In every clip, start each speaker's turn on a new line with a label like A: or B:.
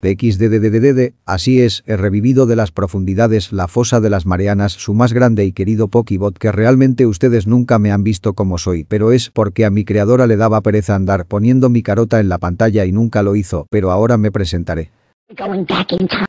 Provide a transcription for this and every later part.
A: xddddd, así es, he revivido de las profundidades la fosa de las Marianas su más grande y querido pokibot, que realmente ustedes nunca me han visto como soy, pero es porque a mi creadora le daba pereza andar poniendo mi carota en la pantalla y nunca lo hizo, pero ahora me presentaré.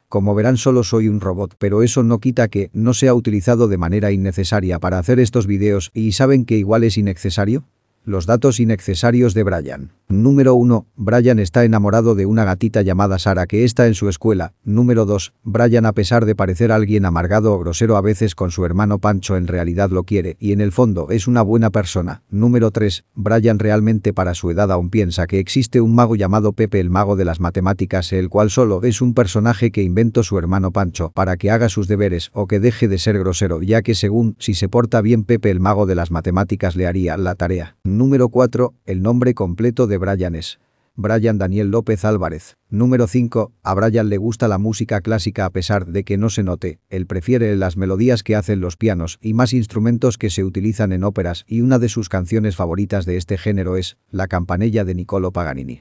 A: Como verán solo soy un robot, pero eso no quita que no sea utilizado de manera innecesaria para hacer estos videos y ¿saben que igual es innecesario? Los datos innecesarios de Brian. Número 1. Brian está enamorado de una gatita llamada Sara que está en su escuela. Número 2. Brian a pesar de parecer alguien amargado o grosero a veces con su hermano Pancho en realidad lo quiere y en el fondo es una buena persona. Número 3. Brian realmente para su edad aún piensa que existe un mago llamado Pepe el mago de las matemáticas el cual solo es un personaje que inventó su hermano Pancho para que haga sus deberes o que deje de ser grosero ya que según si se porta bien Pepe el mago de las matemáticas le haría la tarea. Número 4. El nombre completo de Brian es Brian Daniel López Álvarez. Número 5. A Brian le gusta la música clásica a pesar de que no se note. Él prefiere las melodías que hacen los pianos y más instrumentos que se utilizan en óperas y una de sus canciones favoritas de este género es La campanella de Niccolo Paganini.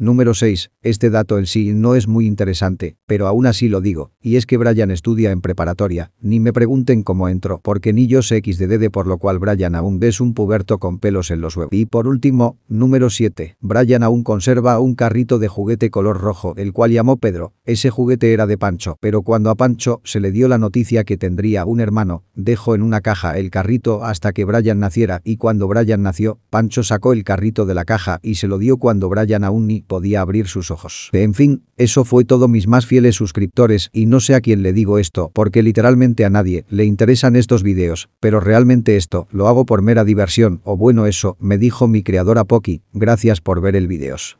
A: Número 6. Este dato en sí no es muy interesante, pero aún así lo digo, y es que Brian estudia en preparatoria, ni me pregunten cómo entro, porque ni yo sé dede por lo cual Brian aún ves un puberto con pelos en los huevos. Y por último, número 7. Brian aún conserva un carrito de juguete color rojo, el cual llamó Pedro. Ese juguete era de Pancho, pero cuando a Pancho se le dio la noticia que tendría un hermano, dejó en una caja el carrito hasta que Brian naciera, y cuando Brian nació, Pancho sacó el carrito de la caja y se lo dio cuando Brian aún ni podía abrir sus ojos. En fin, eso fue todo mis más fieles suscriptores y no sé a quién le digo esto porque literalmente a nadie le interesan estos videos, pero realmente esto lo hago por mera diversión o bueno eso, me dijo mi creadora Poki, gracias por ver el videos.